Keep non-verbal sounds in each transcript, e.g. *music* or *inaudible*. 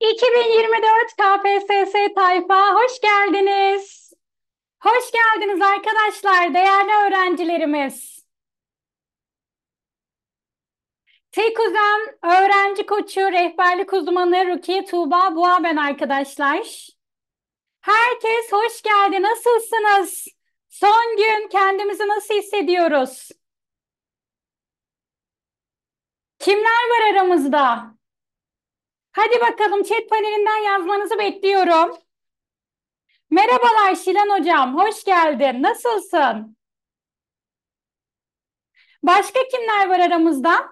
2024 KPSS Tayfa hoş geldiniz. Hoş geldiniz arkadaşlar, değerli öğrencilerimiz. TEKUZEN Öğrenci Koçu Rehberlik Uzmanı Rukiye Tuğba Boğa ben arkadaşlar. Herkes hoş geldi, nasılsınız? Son gün kendimizi nasıl hissediyoruz? Kimler var aramızda? Hadi bakalım chat panelinden yazmanızı bekliyorum. Merhabalar Şilan Hocam, hoş geldin. Nasılsın? Başka kimler var aramızda?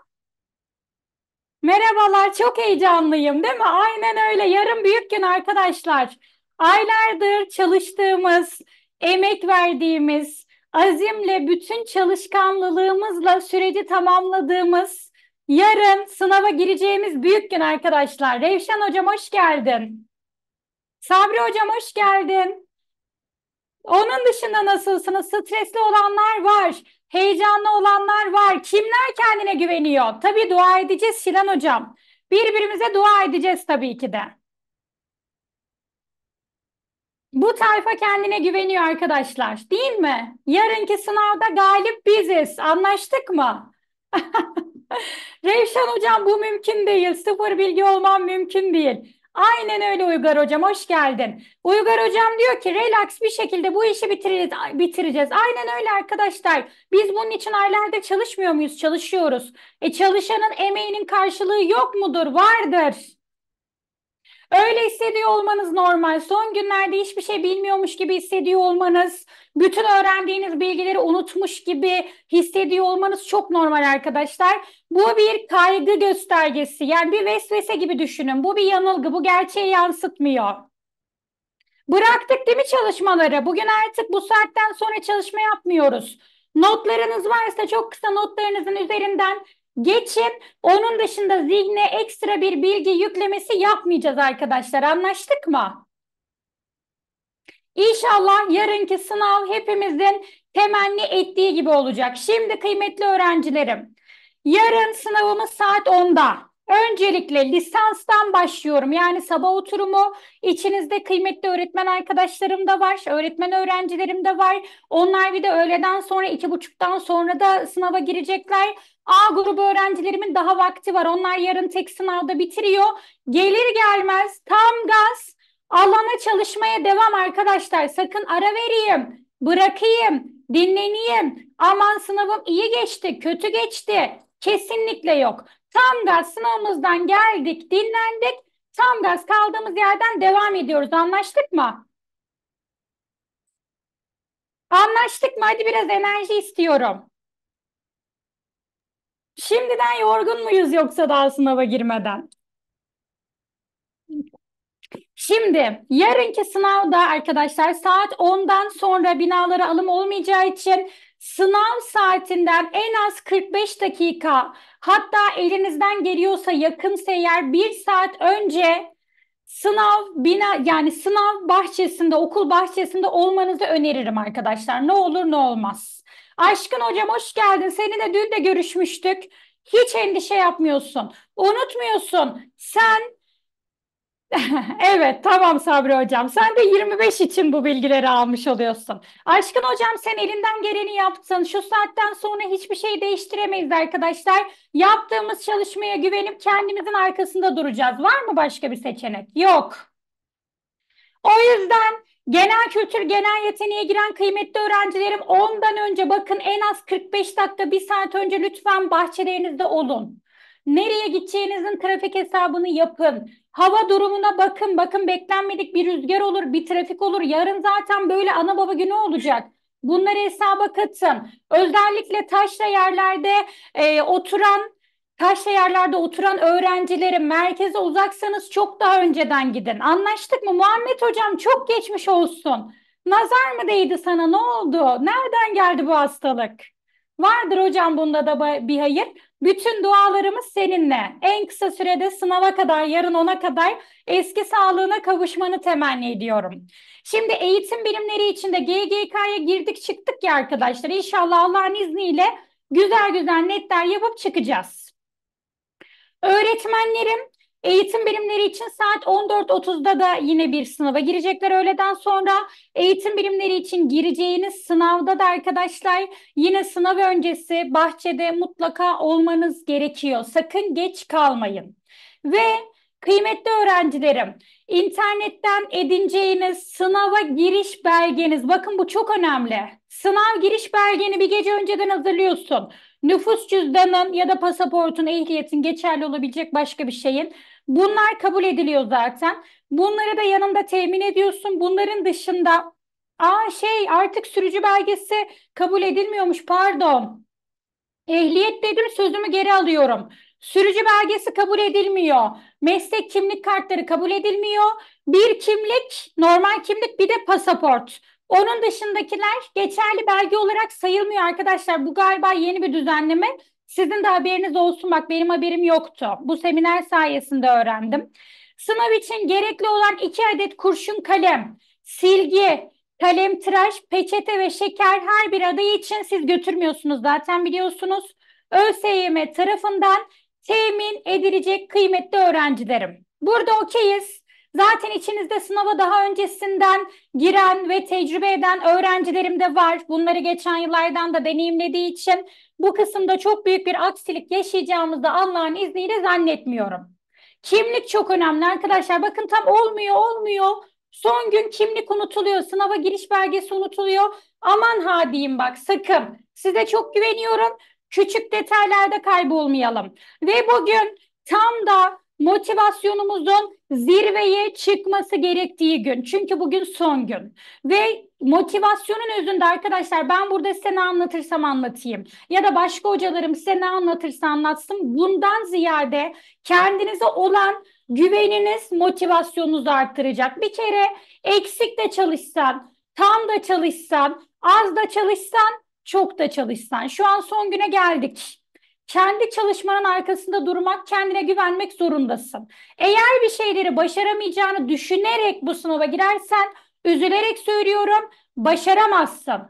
Merhabalar, çok heyecanlıyım değil mi? Aynen öyle, yarın büyük gün arkadaşlar. Aylardır çalıştığımız, emek verdiğimiz, azimle, bütün çalışkanlılığımızla süreci tamamladığımız Yarın sınava gireceğimiz büyük gün arkadaşlar. Revşen hocam hoş geldin. Sabri hocam hoş geldin. Onun dışında nasılsınız? Stresli olanlar var. Heyecanlı olanlar var. Kimler kendine güveniyor? Tabii dua edeceğiz Şilan hocam. Birbirimize dua edeceğiz tabii ki de. Bu tayfa kendine güveniyor arkadaşlar, değil mi? Yarınki sınavda galip biziz. Anlaştık mı? *laughs* Revşan hocam bu mümkün değil. Sıfır bilgi olmam mümkün değil. Aynen öyle Uygar hocam hoş geldin. Uygar hocam diyor ki relax bir şekilde bu işi bitireceğiz. bitireceğiz. Aynen öyle arkadaşlar. Biz bunun için aylarda çalışmıyor muyuz? Çalışıyoruz. E çalışanın emeğinin karşılığı yok mudur? Vardır. Öyle hissediyor olmanız normal. Son günlerde hiçbir şey bilmiyormuş gibi hissediyor olmanız, bütün öğrendiğiniz bilgileri unutmuş gibi hissediyor olmanız çok normal arkadaşlar. Bu bir kaygı göstergesi. Yani bir vesvese gibi düşünün. Bu bir yanılgı. Bu gerçeği yansıtmıyor. Bıraktık değil mi çalışmaları? Bugün artık bu saatten sonra çalışma yapmıyoruz. Notlarınız varsa çok kısa notlarınızın üzerinden geçip onun dışında zihne ekstra bir bilgi yüklemesi yapmayacağız arkadaşlar. Anlaştık mı? İnşallah yarınki sınav hepimizin temenni ettiği gibi olacak. Şimdi kıymetli öğrencilerim, yarın sınavımız saat 10'da. Öncelikle lisanstan başlıyorum. Yani sabah oturumu içinizde kıymetli öğretmen arkadaşlarım da var, öğretmen öğrencilerim de var. Onlar bir de öğleden sonra iki buçuktan sonra da sınava girecekler. A grubu öğrencilerimin daha vakti var. Onlar yarın tek sınavda bitiriyor. Gelir gelmez tam gaz alana çalışmaya devam arkadaşlar. Sakın ara vereyim, bırakayım, dinleneyim. Aman sınavım iyi geçti, kötü geçti. Kesinlikle yok. Tam gaz sınavımızdan geldik, dinlendik. Tam gaz kaldığımız yerden devam ediyoruz. Anlaştık mı? Anlaştık mı? Hadi biraz enerji istiyorum. Şimdiden yorgun muyuz yoksa daha sınava girmeden? Şimdi yarınki sınavda arkadaşlar saat 10'dan sonra binalara alım olmayacağı için sınav saatinden en az 45 dakika hatta elinizden geliyorsa yakın seyir bir saat önce sınav bina yani sınav bahçesinde okul bahçesinde olmanızı öneririm arkadaşlar. Ne olur ne olmaz. Aşkın hocam hoş geldin. Seninle dün de görüşmüştük. Hiç endişe yapmıyorsun. Unutmuyorsun. Sen *laughs* evet tamam Sabri hocam. Sen de 25 için bu bilgileri almış oluyorsun. Aşkın hocam sen elinden geleni yaptın. Şu saatten sonra hiçbir şey değiştiremeyiz arkadaşlar. Yaptığımız çalışmaya güvenip kendimizin arkasında duracağız. Var mı başka bir seçenek? Yok. O yüzden Genel kültür, genel yeteneğe giren kıymetli öğrencilerim ondan önce bakın en az 45 dakika, bir saat önce lütfen bahçelerinizde olun. Nereye gideceğinizin trafik hesabını yapın. Hava durumuna bakın. Bakın beklenmedik bir rüzgar olur, bir trafik olur. Yarın zaten böyle ana baba günü olacak. Bunları hesaba katın. Özellikle taşla yerlerde e, oturan taş şehirlerde oturan öğrencilere merkeze uzaksanız çok daha önceden gidin. Anlaştık mı? Muhammed hocam çok geçmiş olsun. Nazar mı değdi sana? Ne oldu? Nereden geldi bu hastalık? Vardır hocam bunda da bir hayır. Bütün dualarımız seninle. En kısa sürede sınava kadar, yarın ona kadar eski sağlığına kavuşmanı temenni ediyorum. Şimdi eğitim bilimleri içinde GGK'ya girdik çıktık ya arkadaşlar. İnşallah Allah'ın izniyle güzel güzel netler yapıp çıkacağız. Öğretmenlerim Eğitim birimleri için saat 14.30'da da yine bir sınava girecekler öğleden sonra. Eğitim birimleri için gireceğiniz sınavda da arkadaşlar yine sınav öncesi bahçede mutlaka olmanız gerekiyor. Sakın geç kalmayın. Ve kıymetli öğrencilerim, internetten edineceğiniz sınava giriş belgeniz bakın bu çok önemli. Sınav giriş belgeni bir gece önceden hazırlıyorsun nüfus cüzdanın ya da pasaportun, ehliyetin geçerli olabilecek başka bir şeyin. Bunlar kabul ediliyor zaten. Bunları da yanında temin ediyorsun. Bunların dışında aa şey artık sürücü belgesi kabul edilmiyormuş pardon. Ehliyet dedim sözümü geri alıyorum. Sürücü belgesi kabul edilmiyor. Meslek kimlik kartları kabul edilmiyor. Bir kimlik, normal kimlik bir de pasaport. Onun dışındakiler geçerli belge olarak sayılmıyor arkadaşlar. Bu galiba yeni bir düzenleme. Sizin de haberiniz olsun bak benim haberim yoktu. Bu seminer sayesinde öğrendim. Sınav için gerekli olan iki adet kurşun kalem, silgi, kalem tıraş, peçete ve şeker her bir adayı için siz götürmüyorsunuz zaten biliyorsunuz. ÖSYM tarafından temin edilecek kıymetli öğrencilerim. Burada okeyiz. Zaten içinizde sınava daha öncesinden giren ve tecrübe eden öğrencilerim de var. Bunları geçen yıllardan da deneyimlediği için bu kısımda çok büyük bir aksilik yaşayacağımızı Allah'ın izniyle zannetmiyorum. Kimlik çok önemli arkadaşlar. Bakın tam olmuyor, olmuyor. Son gün kimlik unutuluyor, sınava giriş belgesi unutuluyor. Aman ha diyeyim bak sakın. Size çok güveniyorum. Küçük detaylarda kaybolmayalım. Ve bugün tam da motivasyonumuzun zirveye çıkması gerektiği gün. Çünkü bugün son gün. Ve motivasyonun özünde arkadaşlar ben burada size ne anlatırsam anlatayım ya da başka hocalarım size ne anlatırsa anlatsın bundan ziyade kendinize olan güveniniz motivasyonunuzu arttıracak. Bir kere eksik de çalışsan, tam da çalışsan, az da çalışsan, çok da çalışsan. Şu an son güne geldik kendi çalışmanın arkasında durmak, kendine güvenmek zorundasın. Eğer bir şeyleri başaramayacağını düşünerek bu sınava girersen üzülerek söylüyorum başaramazsın.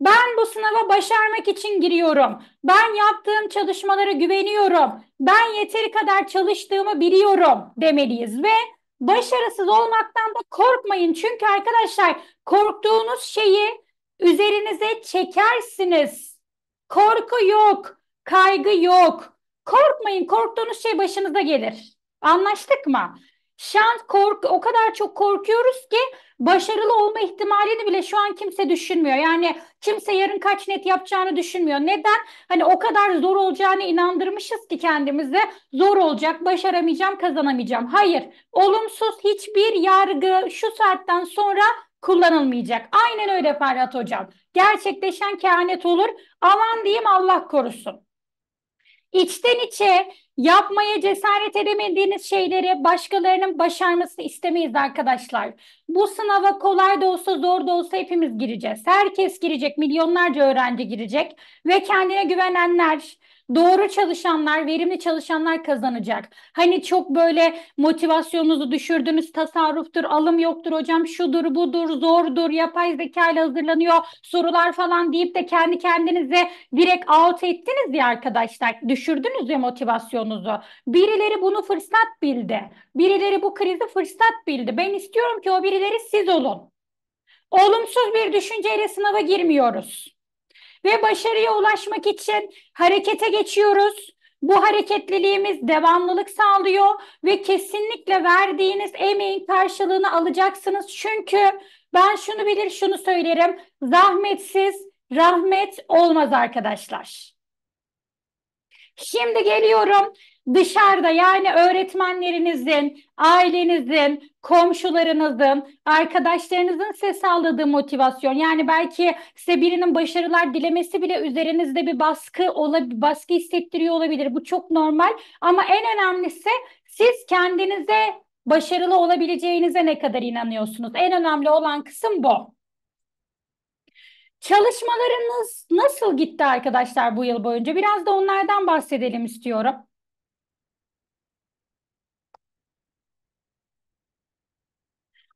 Ben bu sınava başarmak için giriyorum. Ben yaptığım çalışmalara güveniyorum. Ben yeteri kadar çalıştığımı biliyorum demeliyiz ve başarısız olmaktan da korkmayın. Çünkü arkadaşlar korktuğunuz şeyi üzerinize çekersiniz. Korku yok. Kaygı yok. Korkmayın. Korktuğunuz şey başınıza gelir. Anlaştık mı? Şans kork, o kadar çok korkuyoruz ki başarılı olma ihtimalini bile şu an kimse düşünmüyor. Yani kimse yarın kaç net yapacağını düşünmüyor. Neden? Hani o kadar zor olacağını inandırmışız ki kendimize. Zor olacak, başaramayacağım, kazanamayacağım. Hayır. Olumsuz hiçbir yargı şu saatten sonra kullanılmayacak. Aynen öyle Ferhat Hocam. Gerçekleşen kehanet olur. Aman diyeyim Allah korusun. İçten içe yapmaya cesaret edemediğiniz şeyleri başkalarının başarmasını istemeyiz arkadaşlar. Bu sınava kolay da olsa zor da olsa hepimiz gireceğiz. Herkes girecek, milyonlarca öğrenci girecek ve kendine güvenenler, doğru çalışanlar, verimli çalışanlar kazanacak. Hani çok böyle motivasyonunuzu düşürdüğünüz tasarruftur, alım yoktur hocam, şudur, budur, zordur, yapay zeka ile hazırlanıyor, sorular falan deyip de kendi kendinize direkt out ettiniz ya arkadaşlar. Düşürdünüz ya motivasyonunuzu. Birileri bunu fırsat bildi. Birileri bu krizi fırsat bildi. Ben istiyorum ki o birileri siz olun. Olumsuz bir düşünceyle sınava girmiyoruz ve başarıya ulaşmak için harekete geçiyoruz. Bu hareketliliğimiz devamlılık sağlıyor ve kesinlikle verdiğiniz emeğin karşılığını alacaksınız. Çünkü ben şunu bilir şunu söylerim. Zahmetsiz rahmet olmaz arkadaşlar. Şimdi geliyorum dışarıda yani öğretmenlerinizin, ailenizin, komşularınızın, arkadaşlarınızın ses aldığı motivasyon. Yani belki size birinin başarılar dilemesi bile üzerinizde bir baskı olabilir, baskı hissettiriyor olabilir. Bu çok normal ama en önemlisi siz kendinize başarılı olabileceğinize ne kadar inanıyorsunuz? En önemli olan kısım bu. Çalışmalarınız nasıl gitti arkadaşlar bu yıl boyunca? Biraz da onlardan bahsedelim istiyorum.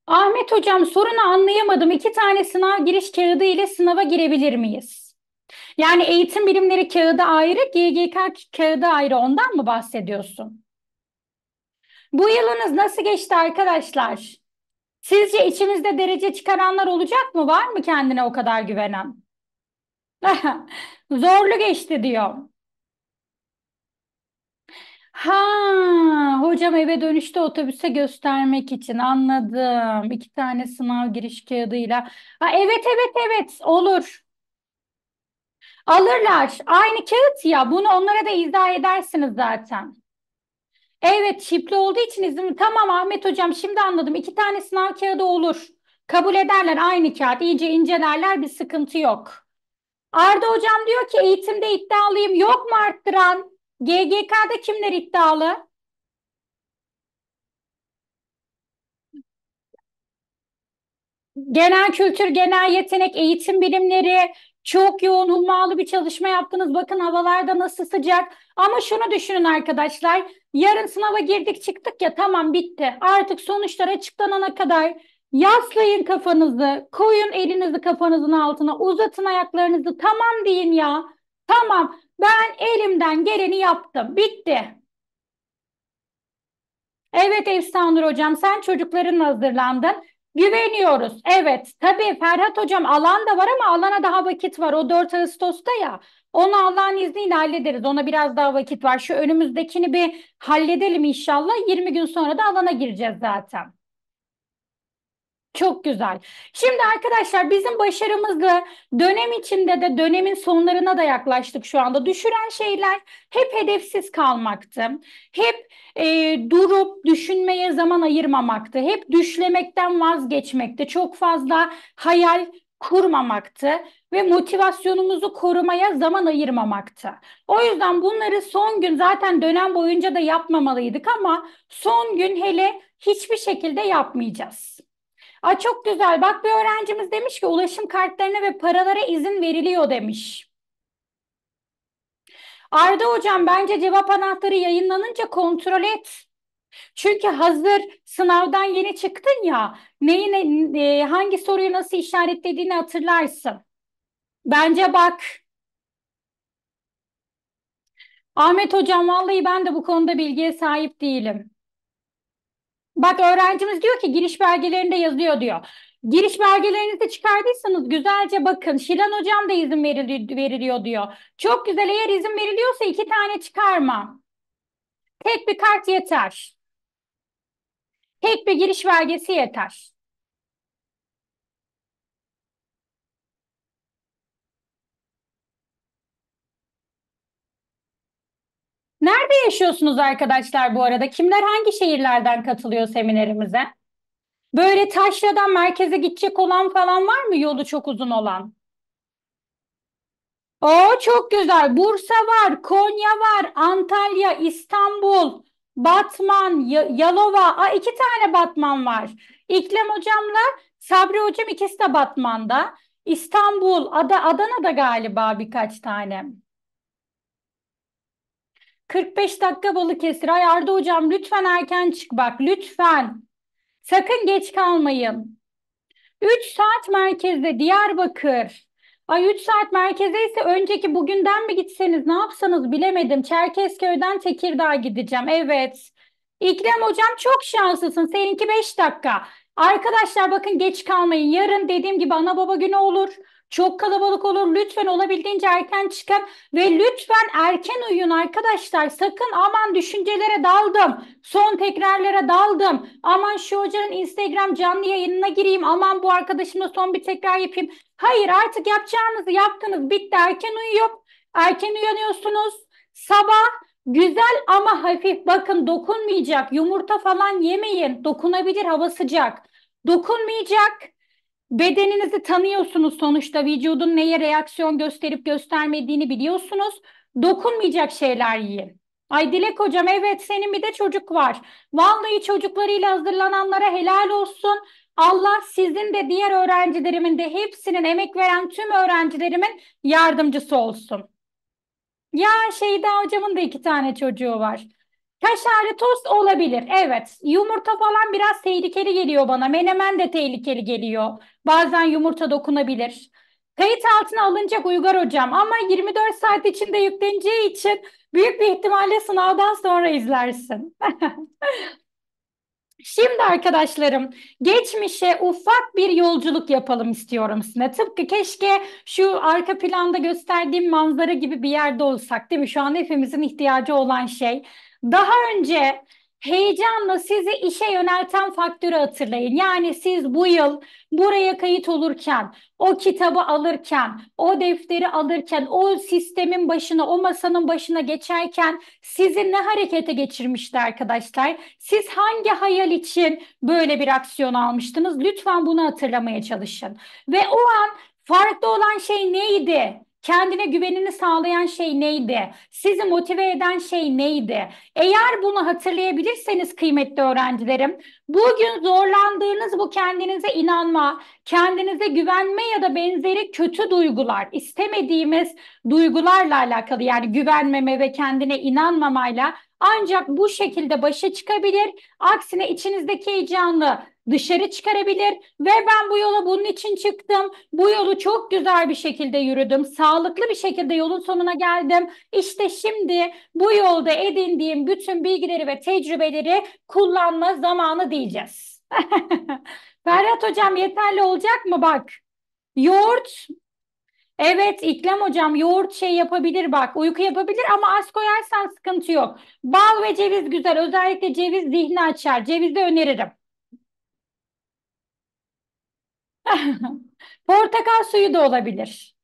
Ahmet hocam sorunu anlayamadım. İki tane sınav giriş kağıdı ile sınava girebilir miyiz? Yani eğitim bilimleri kağıdı ayrı, GGK kağıdı ayrı. Ondan mı bahsediyorsun? Bu yılınız nasıl geçti arkadaşlar? Sizce içimizde derece çıkaranlar olacak mı? Var mı kendine o kadar güvenen? *laughs* Zorlu geçti diyor. Ha, hocam eve dönüşte otobüse göstermek için anladım. İki tane sınav giriş kağıdıyla. Ha, evet evet evet olur. Alırlar. Aynı kağıt ya. Bunu onlara da izah edersiniz zaten. Evet şifre olduğu için izin. Tamam Ahmet hocam şimdi anladım. İki tane sınav kağıdı olur. Kabul ederler aynı kağıt. İyice incelerler bir sıkıntı yok. Arda hocam diyor ki eğitimde iddialıyım. Yok mu arttıran? GGK'da kimler iddialı? Genel kültür, genel yetenek, eğitim bilimleri çok yoğun, hummalı bir çalışma yaptınız. Bakın havalarda nasıl sıcak. Ama şunu düşünün arkadaşlar. Yarın sınava girdik çıktık ya tamam bitti. Artık sonuçlar açıklanana kadar yaslayın kafanızı, koyun elinizi kafanızın altına, uzatın ayaklarınızı. Tamam deyin ya. Tamam. Ben elimden geleni yaptım. Bitti. Evet Efsanur hocam sen çocukların hazırlandın. Güveniyoruz. Evet. Tabii Ferhat hocam alan da var ama alana daha vakit var. O 4 Ağustos'ta ya. Onu Allah'ın izniyle hallederiz. Ona biraz daha vakit var. Şu önümüzdekini bir halledelim inşallah. 20 gün sonra da alana gireceğiz zaten. Çok güzel. Şimdi arkadaşlar bizim başarımızla dönem içinde de dönemin sonlarına da yaklaştık şu anda. Düşüren şeyler hep hedefsiz kalmaktı. Hep e, durup düşünmeye zaman ayırmamaktı. Hep düşlemekten vazgeçmekti. Çok fazla hayal kurmamaktı ve motivasyonumuzu korumaya zaman ayırmamaktı. O yüzden bunları son gün zaten dönem boyunca da yapmamalıydık ama son gün hele hiçbir şekilde yapmayacağız. Aa, çok güzel. Bak bir öğrencimiz demiş ki ulaşım kartlarına ve paralara izin veriliyor demiş. Arda hocam bence cevap anahtarı yayınlanınca kontrol et. Çünkü hazır sınavdan yeni çıktın ya neyin e, hangi soruyu nasıl işaretlediğini hatırlarsın. Bence bak. Ahmet hocam vallahi ben de bu konuda bilgiye sahip değilim. Bak öğrencimiz diyor ki giriş belgelerinde yazıyor diyor. Giriş belgelerinizi çıkardıysanız güzelce bakın. Şilan hocam da izin verili veriliyor diyor. Çok güzel eğer izin veriliyorsa iki tane çıkarma. Tek bir kart yeter. Tek bir giriş belgesi yeter. Nerede yaşıyorsunuz arkadaşlar bu arada? Kimler hangi şehirlerden katılıyor seminerimize? Böyle taşradan merkeze gidecek olan falan var mı? Yolu çok uzun olan. O çok güzel. Bursa var, Konya var, Antalya, İstanbul, Batman, y- Yalova. Aa, iki tane Batman var. İklem hocamla Sabri hocam ikisi de Batman'da. İstanbul, Ada, Adana'da galiba birkaç tane. 45 dakika Balıkesir. Ay Arda hocam lütfen erken çık bak lütfen. Sakın geç kalmayın. 3 saat merkezde Diyarbakır. Ay 3 saat merkeze ise önceki bugünden mi gitseniz ne yapsanız bilemedim. Çerkezköy'den Tekirdağ gideceğim. Evet. İkrem hocam çok şanslısın. Seninki 5 dakika. Arkadaşlar bakın geç kalmayın. Yarın dediğim gibi ana baba günü olur. Çok kalabalık olur. Lütfen olabildiğince erken çıkın ve lütfen erken uyuyun arkadaşlar. Sakın aman düşüncelere daldım. Son tekrarlara daldım. Aman şu hocanın Instagram canlı yayınına gireyim. Aman bu arkadaşımla son bir tekrar yapayım. Hayır artık yapacağınızı yaptınız. Bitti. Erken uyuyup erken uyanıyorsunuz. Sabah Güzel ama hafif bakın dokunmayacak. Yumurta falan yemeyin. Dokunabilir hava sıcak. Dokunmayacak bedeninizi tanıyorsunuz sonuçta. Vücudun neye reaksiyon gösterip göstermediğini biliyorsunuz. Dokunmayacak şeyler yiyin. Ay Dilek hocam evet senin bir de çocuk var. Vallahi çocuklarıyla hazırlananlara helal olsun. Allah sizin de diğer öğrencilerimin de hepsinin emek veren tüm öğrencilerimin yardımcısı olsun. Ya Şeyda hocamın da iki tane çocuğu var. Kaşarlı tost olabilir. Evet. Yumurta falan biraz tehlikeli geliyor bana. Menemen de tehlikeli geliyor. Bazen yumurta dokunabilir. Kayıt altına alınacak Uygar hocam ama 24 saat içinde yükleneceği için büyük bir ihtimalle sınavdan sonra izlersin. *laughs* Şimdi arkadaşlarım geçmişe ufak bir yolculuk yapalım istiyorum size. Tıpkı keşke şu arka planda gösterdiğim manzara gibi bir yerde olsak değil mi? Şu an hepimizin ihtiyacı olan şey. Daha önce heyecanla sizi işe yönelten faktörü hatırlayın. Yani siz bu yıl buraya kayıt olurken, o kitabı alırken, o defteri alırken, o sistemin başına, o masanın başına geçerken sizi ne harekete geçirmişti arkadaşlar? Siz hangi hayal için böyle bir aksiyon almıştınız? Lütfen bunu hatırlamaya çalışın. Ve o an farklı olan şey neydi? Kendine güvenini sağlayan şey neydi? Sizi motive eden şey neydi? Eğer bunu hatırlayabilirseniz kıymetli öğrencilerim, bugün zorlandığınız bu kendinize inanma, kendinize güvenme ya da benzeri kötü duygular, istemediğimiz duygularla alakalı yani güvenmeme ve kendine inanmamayla ancak bu şekilde başa çıkabilir. Aksine içinizdeki heyecanlı, dışarı çıkarabilir ve ben bu yola bunun için çıktım. Bu yolu çok güzel bir şekilde yürüdüm. Sağlıklı bir şekilde yolun sonuna geldim. İşte şimdi bu yolda edindiğim bütün bilgileri ve tecrübeleri kullanma zamanı diyeceğiz. *laughs* Ferhat hocam yeterli olacak mı bak? Yoğurt Evet İklem hocam yoğurt şey yapabilir bak uyku yapabilir ama az koyarsan sıkıntı yok. Bal ve ceviz güzel özellikle ceviz zihni açar cevizi öneririm. *laughs* Portakal suyu da olabilir.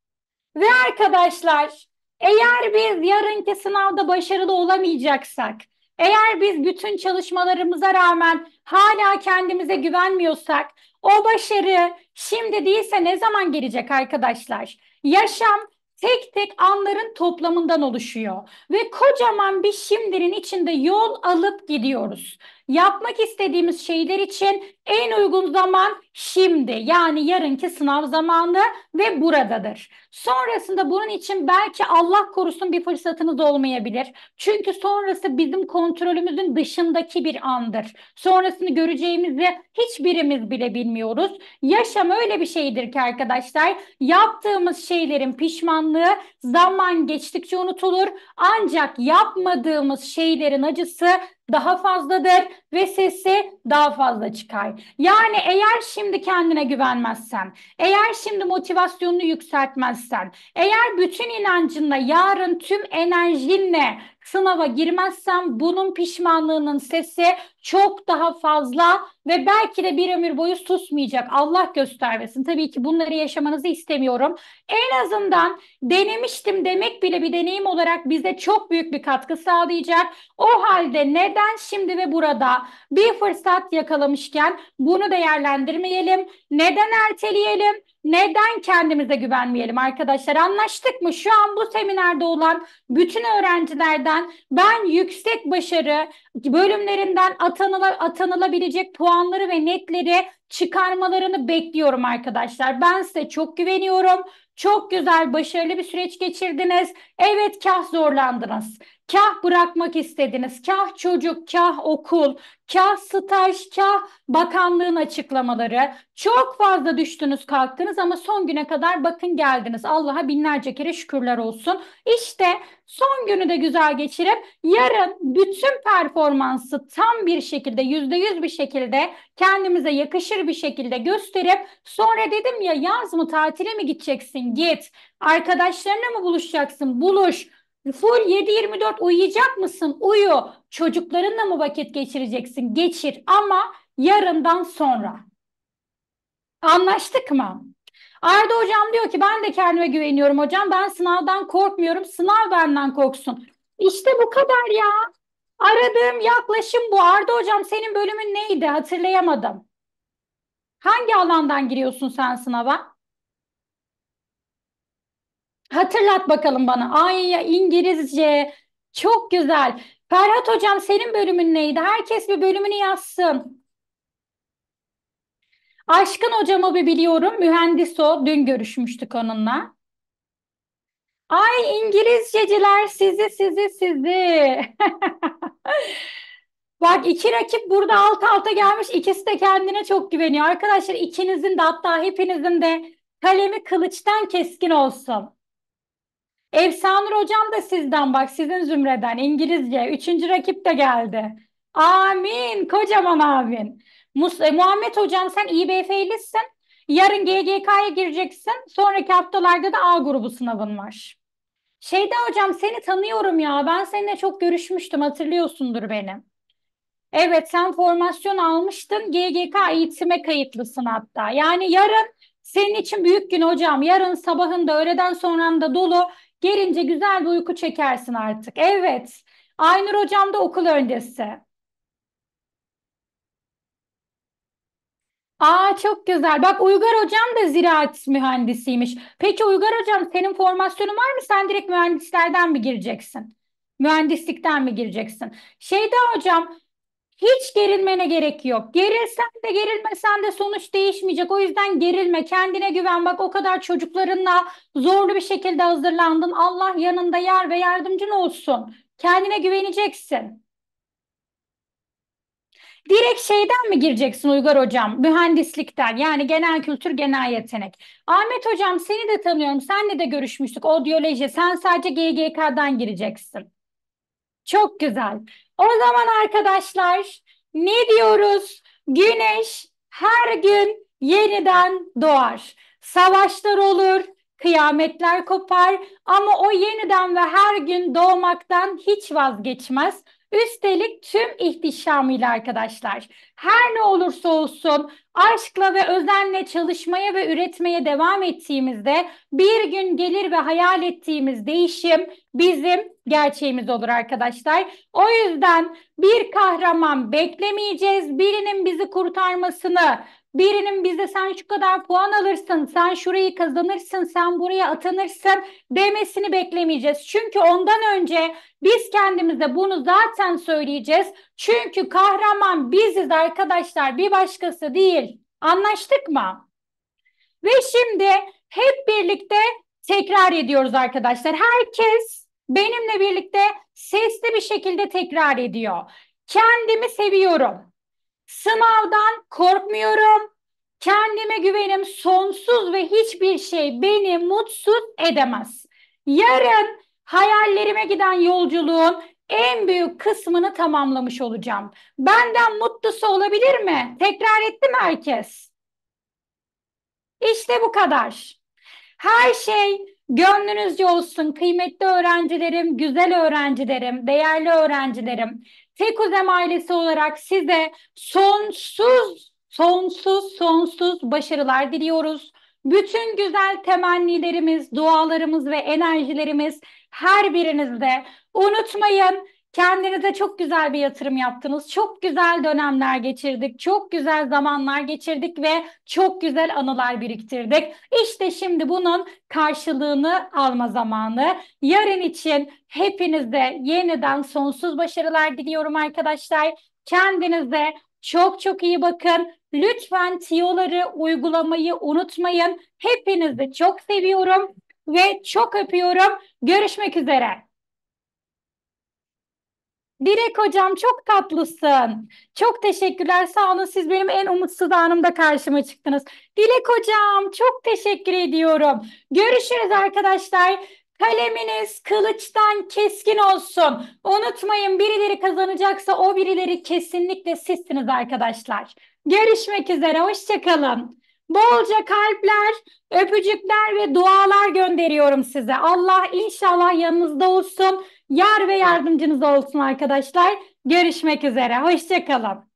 Ve arkadaşlar eğer biz yarınki sınavda başarılı olamayacaksak, eğer biz bütün çalışmalarımıza rağmen hala kendimize güvenmiyorsak, o başarı şimdi değilse ne zaman gelecek arkadaşlar? Yaşam tek tek anların toplamından oluşuyor ve kocaman bir şimdinin içinde yol alıp gidiyoruz. Yapmak istediğimiz şeyler için en uygun zaman şimdi yani yarınki sınav zamanı ve buradadır. Sonrasında bunun için belki Allah korusun bir fırsatınız olmayabilir. Çünkü sonrası bizim kontrolümüzün dışındaki bir andır. Sonrasını göreceğimizi hiçbirimiz bile bilmiyoruz. Yaşam öyle bir şeydir ki arkadaşlar yaptığımız şeylerin pişmanlığı zaman geçtikçe unutulur. Ancak yapmadığımız şeylerin acısı daha fazladır ve sesi daha fazla çıkar. Yani eğer şimdi kendine güvenmezsen, eğer şimdi motivasyonunu yükseltmezsen, eğer bütün inancınla yarın tüm enerjinle sınava girmezsem bunun pişmanlığının sesi çok daha fazla ve belki de bir ömür boyu susmayacak. Allah göstermesin. Tabii ki bunları yaşamanızı istemiyorum. En azından denemiştim demek bile bir deneyim olarak bize çok büyük bir katkı sağlayacak. O halde neden şimdi ve burada bir fırsat yakalamışken bunu değerlendirmeyelim? Neden erteleyelim? Neden kendimize güvenmeyelim arkadaşlar? Anlaştık mı? Şu an bu seminerde olan bütün öğrencilerden ben yüksek başarı bölümlerinden atanıla, atanılabilecek puanları ve netleri çıkarmalarını bekliyorum arkadaşlar. Ben size çok güveniyorum. Çok güzel, başarılı bir süreç geçirdiniz. Evet, kah zorlandınız. Kah bırakmak istediniz, kah çocuk, kah okul, kah staj, kah bakanlığın açıklamaları. Çok fazla düştünüz kalktınız ama son güne kadar bakın geldiniz. Allah'a binlerce kere şükürler olsun. İşte son günü de güzel geçirip yarın bütün performansı tam bir şekilde, yüzde yüz bir şekilde kendimize yakışır bir şekilde gösterip sonra dedim ya yaz mı tatile mi gideceksin? Git. Arkadaşlarına mı buluşacaksın? Buluş Full 7-24 uyuyacak mısın? Uyu. Çocuklarınla mı vakit geçireceksin? Geçir ama yarından sonra. Anlaştık mı? Arda hocam diyor ki ben de kendime güveniyorum hocam. Ben sınavdan korkmuyorum. Sınav benden korksun. İşte bu kadar ya. Aradığım yaklaşım bu. Arda hocam senin bölümün neydi? Hatırlayamadım. Hangi alandan giriyorsun sen sınava? Hatırlat bakalım bana. Ay İngilizce. Çok güzel. Ferhat hocam senin bölümün neydi? Herkes bir bölümünü yazsın. Aşkın hocamı bir biliyorum. Mühendis o. Dün görüşmüştük onunla. Ay İngilizceciler sizi sizi sizi. *laughs* Bak iki rakip burada alt alta gelmiş. İkisi de kendine çok güveniyor. Arkadaşlar ikinizin de hatta hepinizin de kalemi kılıçtan keskin olsun. Efsanur hocam da sizden bak sizin zümreden İngilizce. Üçüncü rakip de geldi. Amin. Kocaman amin. Mus e, Muhammed hocam sen İBF'lisin. Yarın GGK'ya gireceksin. Sonraki haftalarda da A grubu sınavın var. Şeyda hocam seni tanıyorum ya. Ben seninle çok görüşmüştüm. Hatırlıyorsundur beni. Evet sen formasyon almıştın. GGK eğitime kayıtlısın hatta. Yani yarın senin için büyük gün hocam. Yarın sabahında öğleden sonra da dolu Gelince güzel bir uyku çekersin artık. Evet. Aynur hocam da okul öncesi. Aa çok güzel. Bak Uygar hocam da ziraat mühendisiymiş. Peki Uygar hocam senin formasyonun var mı? Sen direkt mühendislerden mi gireceksin? Mühendislikten mi gireceksin? Şeyda hocam hiç gerilmene gerek yok. Gerilsen de gerilmesen de sonuç değişmeyecek. O yüzden gerilme, kendine güven. Bak o kadar çocuklarınla zorlu bir şekilde hazırlandın. Allah yanında yer ve yardımcın olsun. Kendine güveneceksin. Direkt şeyden mi gireceksin Uygar Hocam? Mühendislikten yani genel kültür, genel yetenek. Ahmet Hocam seni de tanıyorum. Senle de görüşmüştük. Odyoloji. Sen sadece GGK'dan gireceksin. Çok güzel. O zaman arkadaşlar ne diyoruz? Güneş her gün yeniden doğar. Savaşlar olur, kıyametler kopar ama o yeniden ve her gün doğmaktan hiç vazgeçmez. Üstelik tüm ihtişamıyla arkadaşlar. Her ne olursa olsun aşkla ve özenle çalışmaya ve üretmeye devam ettiğimizde bir gün gelir ve hayal ettiğimiz değişim bizim gerçeğimiz olur arkadaşlar. O yüzden bir kahraman beklemeyeceğiz. Birinin bizi kurtarmasını, Birinin bize sen şu kadar puan alırsın, sen şurayı kazanırsın, sen buraya atanırsın demesini beklemeyeceğiz. Çünkü ondan önce biz kendimize bunu zaten söyleyeceğiz. Çünkü kahraman biziz arkadaşlar, bir başkası değil. Anlaştık mı? Ve şimdi hep birlikte tekrar ediyoruz arkadaşlar. Herkes benimle birlikte sesli bir şekilde tekrar ediyor. Kendimi seviyorum. Sınavdan korkmuyorum. Kendime güvenim sonsuz ve hiçbir şey beni mutsuz edemez. Yarın hayallerime giden yolculuğun en büyük kısmını tamamlamış olacağım. Benden mutlusu olabilir mi? Tekrar etti mi herkes? İşte bu kadar. Her şey gönlünüzce olsun kıymetli öğrencilerim, güzel öğrencilerim, değerli öğrencilerim. Tekuzem ailesi olarak size sonsuz, sonsuz, sonsuz başarılar diliyoruz. Bütün güzel temennilerimiz, dualarımız ve enerjilerimiz her birinizde. Unutmayın Kendinize çok güzel bir yatırım yaptınız. Çok güzel dönemler geçirdik. Çok güzel zamanlar geçirdik ve çok güzel anılar biriktirdik. İşte şimdi bunun karşılığını alma zamanı. Yarın için hepinize yeniden sonsuz başarılar diliyorum arkadaşlar. Kendinize çok çok iyi bakın. Lütfen tiyoları uygulamayı unutmayın. Hepinizi çok seviyorum ve çok öpüyorum. Görüşmek üzere. Direk hocam çok tatlısın. Çok teşekkürler sağ olun. Siz benim en umutsuz anımda karşıma çıktınız. Dilek hocam çok teşekkür ediyorum. Görüşürüz arkadaşlar. Kaleminiz kılıçtan keskin olsun. Unutmayın birileri kazanacaksa o birileri kesinlikle sizsiniz arkadaşlar. Görüşmek üzere hoşçakalın. Bolca kalpler, öpücükler ve dualar gönderiyorum size. Allah inşallah yanınızda olsun yar ve yardımcınız olsun arkadaşlar. Görüşmek üzere. Hoşçakalın.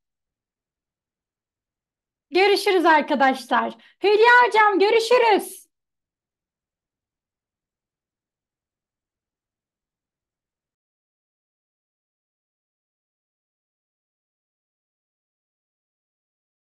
Görüşürüz arkadaşlar. Hülya hocam görüşürüz.